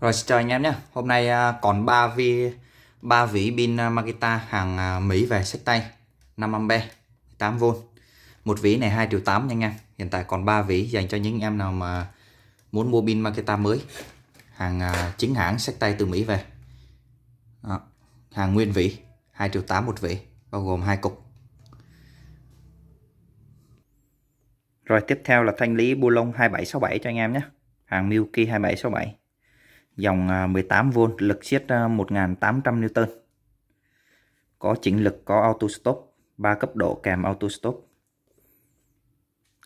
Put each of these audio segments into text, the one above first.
Rồi chào anh em nhé. Hôm nay à, còn 3 vi 3 vỉ pin à, Makita hàng à, Mỹ về sách tay 5A 8V. Một vỉ này 2 triệu 8 nha anh em. Hiện tại còn 3 vỉ dành cho những em nào mà muốn mua pin Makita mới. Hàng chính hãng sách tay từ Mỹ về. Đó. Hàng nguyên vỉ 2 triệu 8 một vỉ bao gồm hai cục. Rồi tiếp theo là thanh lý bu lông 2767 cho anh em nhé. Hàng Milky 2767 dòng 18V à, lực siết 1800 à, Newton có chỉnh lực có auto stop 3 cấp độ kèm auto stop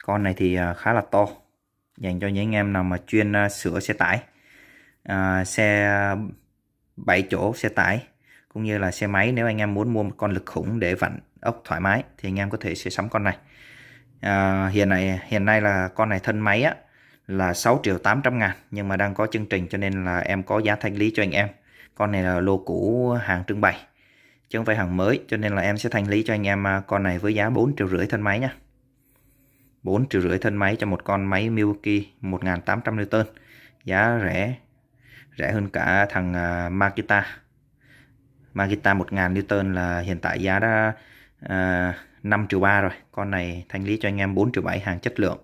con này thì à, khá là to dành cho những anh em nào mà chuyên sửa xe tải à, xe 7 chỗ xe tải cũng như là xe máy nếu anh em muốn mua một con lực khủng để vặn ốc thoải mái thì anh em có thể sẽ sắm con này à, hiện nay hiện nay là con này thân máy á, là 6 triệu 800 ngàn nhưng mà đang có chương trình cho nên là em có giá thanh lý cho anh em con này là lô cũ hàng trưng bày chứ không phải hàng mới cho nên là em sẽ thanh lý cho anh em à, con này với giá 4 triệu rưỡi thân máy nhá 4 triệu rưỡi thân máy cho một con máy Milwaukee 1800 Newton giá rẻ rẻ hơn cả thằng à, Makita Makita 1000 Newton là hiện tại giá đã à, 5 triệu 3 rồi con này thanh lý cho anh em 4 triệu 7 hàng chất lượng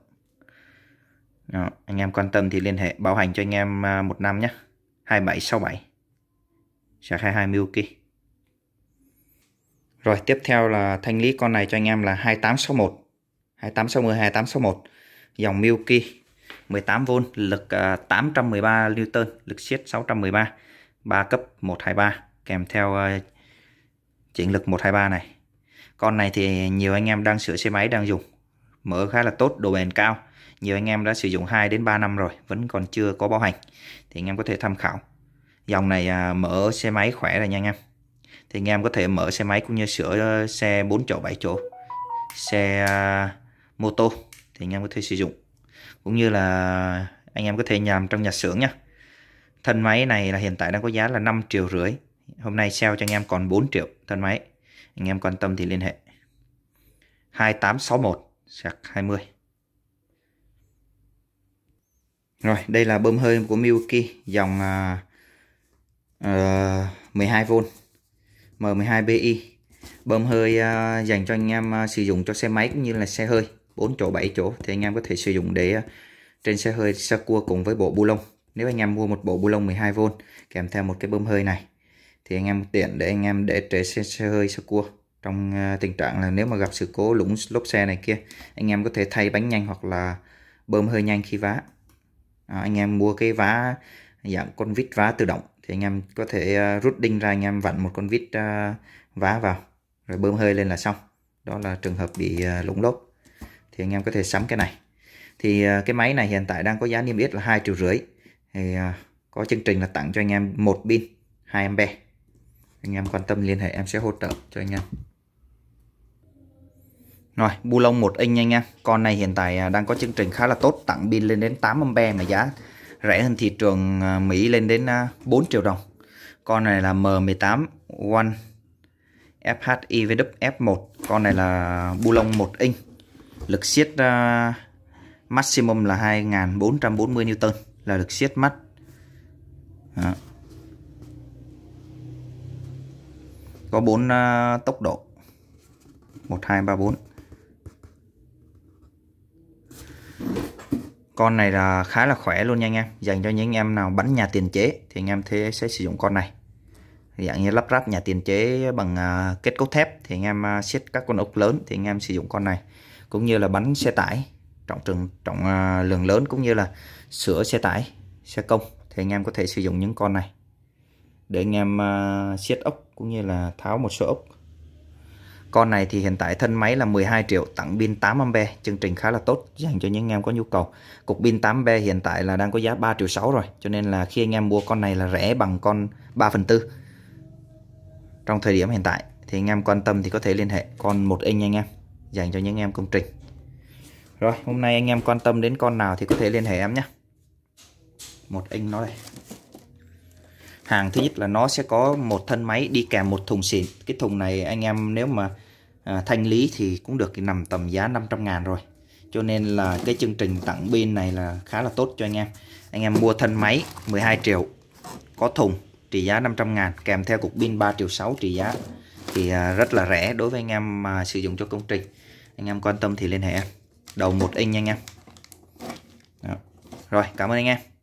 đó, anh em quan tâm thì liên hệ bảo hành cho anh em à, một năm nhé 2767 Sạc 22 Milwaukee Rồi tiếp theo là thanh lý con này cho anh em là 2861 2860 2861 Dòng Milwaukee 18V lực 813 à, Newton lực siết 613 3 cấp 123 kèm theo à, chỉnh lực 123 này con này thì nhiều anh em đang sửa xe máy đang dùng mở khá là tốt độ bền cao nhiều anh em đã sử dụng 2 đến 3 năm rồi vẫn còn chưa có bảo hành thì anh em có thể tham khảo dòng này à, mở xe máy khỏe rồi nha anh em thì anh em có thể mở xe máy cũng như sửa ờ, xe 4 chỗ 7 chỗ xe à, mô tô thì anh em có thể sử dụng cũng như là anh em có thể làm trong nhà xưởng nha thân máy này là hiện tại đang có giá là 5 triệu rưỡi hôm nay sale cho anh em còn 4 triệu thân máy anh em quan tâm thì liên hệ 2861 sạc 20 rồi, đây là bơm hơi của Milwaukee dòng uh, uh, 12V M12BI. Bơm hơi uh, dành cho anh em uh, sử dụng cho xe máy cũng như là xe hơi 4 chỗ 7 chỗ thì anh em có thể sử dụng để uh, trên xe hơi xe cua cùng với bộ bu lông. Nếu anh em mua một bộ bu lông 12V kèm theo một cái bơm hơi này thì anh em tiện để anh em để trễ xe, xe hơi xe cua trong uh, tình trạng là nếu mà gặp sự cố lũng lốp xe này kia anh em có thể thay bánh nhanh hoặc là bơm hơi nhanh khi vá à, anh em mua cái vá dạng con vít vá tự động thì anh em có thể à, rút đinh ra anh em vặn một con vít à, vá vào rồi bơm hơi lên là xong đó là trường hợp bị à, lũng lốp thì anh em có thể sắm cái này thì à, cái máy này hiện tại đang có giá niêm yết là hai triệu rưỡi thì à, có chương trình là tặng cho anh em một pin 2 ampe anh em quan tâm liên hệ em sẽ hỗ trợ cho anh em rồi, bu lông 1 inch anh em. Con này hiện tại à, đang có chương trình khá là tốt, tặng pin lên đến 8 ampe mà giá rẻ hơn thị trường à, Mỹ lên đến 4 à, triệu đồng. Con này là M18 One FHI F1. Con này là bu lông 1 inch. Lực siết uh, maximum là 2440 Newton là lực siết mắt. Có 4 uh, tốc độ. 1 2 3 4. con này là khá là khỏe luôn nha anh em dành cho những anh em nào bắn nhà tiền chế thì anh em thế sẽ sử dụng con này dạng như lắp ráp nhà tiền chế bằng à, kết cấu thép thì anh em à, siết các con ốc lớn thì anh em sử dụng con này cũng như là bắn xe tải trọng trường trọng à, lượng lớn cũng như là sửa xe tải xe công thì anh em có thể sử dụng những con này để anh em siết ốc cũng như là tháo một số ốc con này thì hiện tại thân máy là 12 triệu tặng pin 8A, chương trình khá là tốt dành cho những anh em có nhu cầu. Cục pin 8A hiện tại là đang có giá 3 triệu 6 rồi, cho nên là khi anh em mua con này là rẻ bằng con 3 phần 4. Trong thời điểm hiện tại thì anh em quan tâm thì có thể liên hệ con một inch anh em, dành cho những anh em công trình. Rồi, hôm nay anh em quan tâm đến con nào thì có thể liên hệ em nhé. Một inch nó đây hàng thứ nhất là nó sẽ có một thân máy đi kèm một thùng xịn cái thùng này anh em nếu mà à, thanh lý thì cũng được nằm tầm giá 500 ngàn rồi cho nên là cái chương trình tặng pin này là khá là tốt cho anh em anh em mua thân máy 12 triệu có thùng trị giá 500 ngàn kèm theo cục pin 3 triệu 6 trị giá thì à, rất là rẻ đối với anh em mà sử dụng cho công trình anh em quan tâm thì liên hệ đầu một inch nha anh em Đó. rồi cảm ơn anh em